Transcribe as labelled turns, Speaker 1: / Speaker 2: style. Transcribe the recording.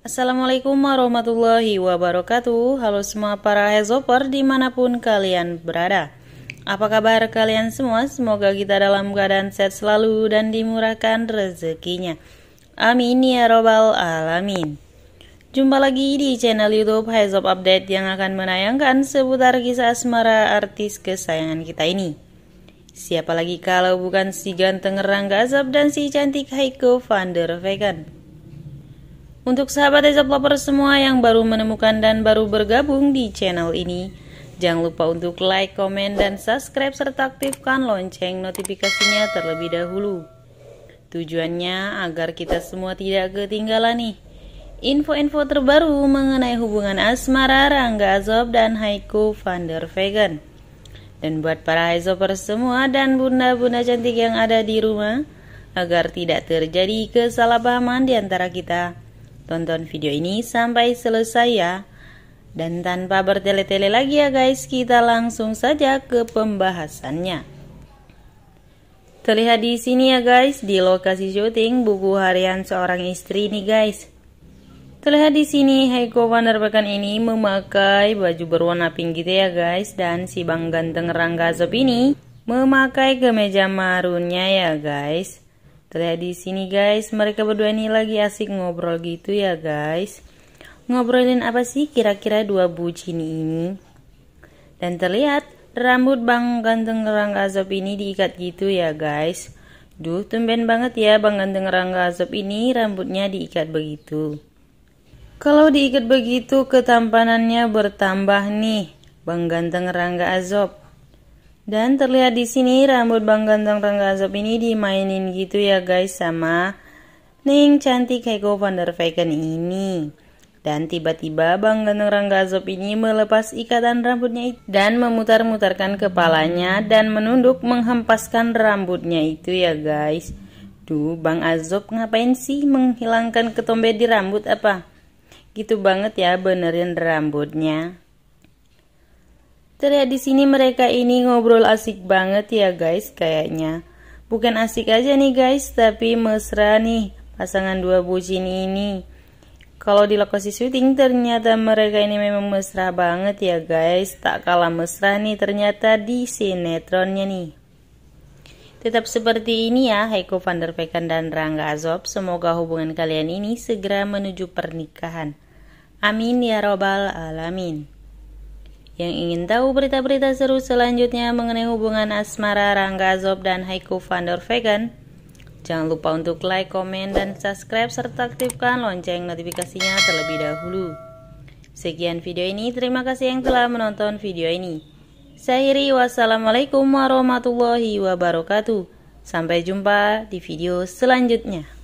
Speaker 1: Assalamualaikum warahmatullahi wabarakatuh Halo semua para hezoper dimanapun kalian berada Apa kabar kalian semua? Semoga kita dalam keadaan sehat selalu dan dimurahkan rezekinya Amin ya robbal alamin Jumpa lagi di channel YouTube Hezop Update yang akan menayangkan seputar kisah asmara artis kesayangan kita ini. Siapa lagi kalau bukan si ganteng Rangga Azab dan si cantik Heiko van der Vegen. Untuk sahabat Lover semua yang baru menemukan dan baru bergabung di channel ini, jangan lupa untuk like, komen, dan subscribe serta aktifkan lonceng notifikasinya terlebih dahulu. Tujuannya agar kita semua tidak ketinggalan nih info-info terbaru mengenai hubungan asmara Rangga Azob dan Haiku van der Vegen. Dan buat para Azober semua dan bunda-bunda cantik yang ada di rumah, agar tidak terjadi kesalahpahaman di antara kita, Tonton video ini sampai selesai ya. Dan tanpa bertele-tele lagi ya guys, kita langsung saja ke pembahasannya. Terlihat di sini ya guys, di lokasi syuting buku harian seorang istri nih guys. Terlihat di sini Heiko Pekan ini memakai baju berwarna pink gitu ya guys dan si Bang Ganteng Rangga Zop ini memakai kemeja marunnya ya guys. Terlihat di sini guys, mereka berdua ini lagi asik ngobrol gitu ya guys. Ngobrolin apa sih kira-kira dua bucin ini? Dan terlihat rambut Bang Ganteng Rangga Azab ini diikat gitu ya guys. Duh, tumben banget ya Bang Ganteng Rangga Azab ini rambutnya diikat begitu. Kalau diikat begitu, ketampanannya bertambah nih, Bang Ganteng Rangga Azab. Dan terlihat di sini rambut Bang Ganteng Rangga Azab ini dimainin gitu ya guys sama Ning cantik Heiko van der Veeken ini. Dan tiba-tiba Bang Ganteng Rangga Azab ini melepas ikatan rambutnya dan memutar-mutarkan kepalanya dan menunduk menghempaskan rambutnya itu ya guys. Duh Bang Azab ngapain sih menghilangkan ketombe di rambut apa? Gitu banget ya benerin rambutnya. Terlihat di sini mereka ini ngobrol asik banget ya guys kayaknya. Bukan asik aja nih guys, tapi mesra nih pasangan dua bucin ini. Kalau di lokasi syuting ternyata mereka ini memang mesra banget ya guys. Tak kalah mesra nih ternyata di sinetronnya nih. Tetap seperti ini ya Heiko Pekan dan Rangga Azob. Semoga hubungan kalian ini segera menuju pernikahan. Amin ya robbal alamin. Yang ingin tahu berita-berita seru selanjutnya mengenai hubungan asmara Rangga Azob dan Haiku van der Vegan, jangan lupa untuk like, komen, dan subscribe serta aktifkan lonceng notifikasinya terlebih dahulu. Sekian video ini, terima kasih yang telah menonton video ini. Saya Hiri, wassalamualaikum warahmatullahi wabarakatuh. Sampai jumpa di video selanjutnya.